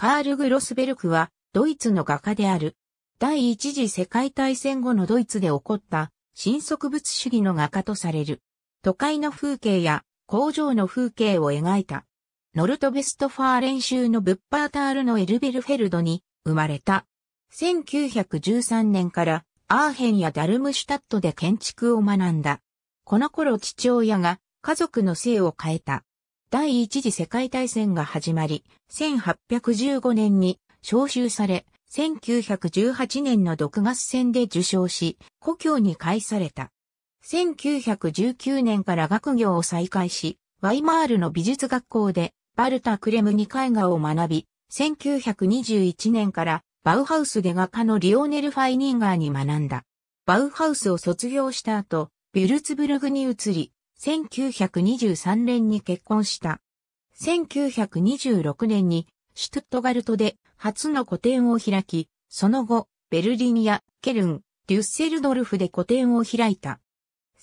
カール・グロスベルクは、ドイツの画家である。第一次世界大戦後のドイツで起こった、新植物主義の画家とされる。都会の風景や工場の風景を描いた。ノルトベストファー練習のブッパータールのエルベルフェルドに生まれた。1913年からアーヘンやダルムシュタットで建築を学んだ。この頃父親が家族の性を変えた。第一次世界大戦が始まり、1815年に召集され、1918年の独合戦で受賞し、故郷に返された。1919年から学業を再開し、ワイマールの美術学校でバルタ・クレムに絵画を学び、1921年からバウハウスで画家のリオネル・ファイニンガーに学んだ。バウハウスを卒業した後、ビュルツブルグに移り、1923年に結婚した。1926年にシュトットガルトで初の個展を開き、その後、ベルリンやケルン、デュッセルドルフで個展を開いた。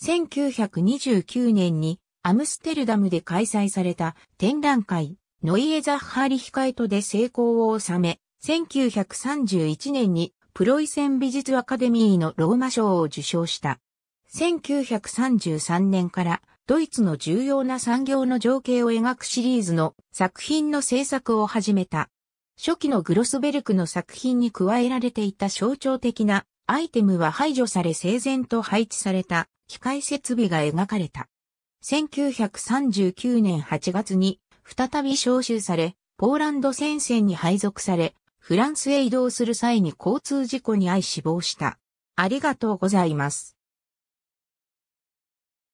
1929年にアムステルダムで開催された展覧会、ノイエザ・ハーリヒカイトで成功を収め、1931年にプロイセン美術アカデミーのローマ賞を受賞した。1933年からドイツの重要な産業の情景を描くシリーズの作品の制作を始めた。初期のグロスベルクの作品に加えられていた象徴的なアイテムは排除され整然と配置された機械設備が描かれた。1939年8月に再び招集され、ポーランド戦線に配属され、フランスへ移動する際に交通事故に遭い死亡した。ありがとうございます。